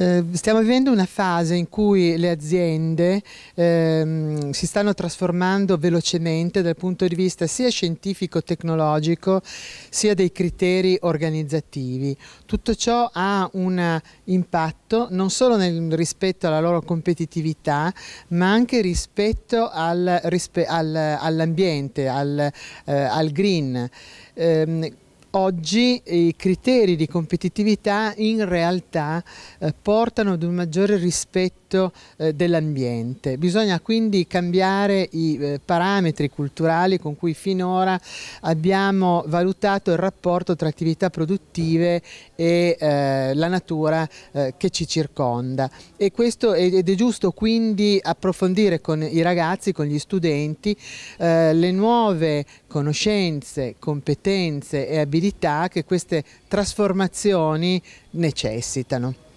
Eh, stiamo vivendo una fase in cui le aziende ehm, si stanno trasformando velocemente dal punto di vista sia scientifico-tecnologico sia dei criteri organizzativi. Tutto ciò ha un impatto non solo nel, rispetto alla loro competitività ma anche rispetto al, rispe, al, all'ambiente, al, eh, al green. Eh, Oggi i criteri di competitività in realtà eh, portano ad un maggiore rispetto eh, dell'ambiente. Bisogna quindi cambiare i eh, parametri culturali con cui finora abbiamo valutato il rapporto tra attività produttive e eh, la natura eh, che ci circonda. È, ed è giusto quindi approfondire con i ragazzi, con gli studenti, eh, le nuove conoscenze, competenze e abilità disabilità che queste trasformazioni necessitano.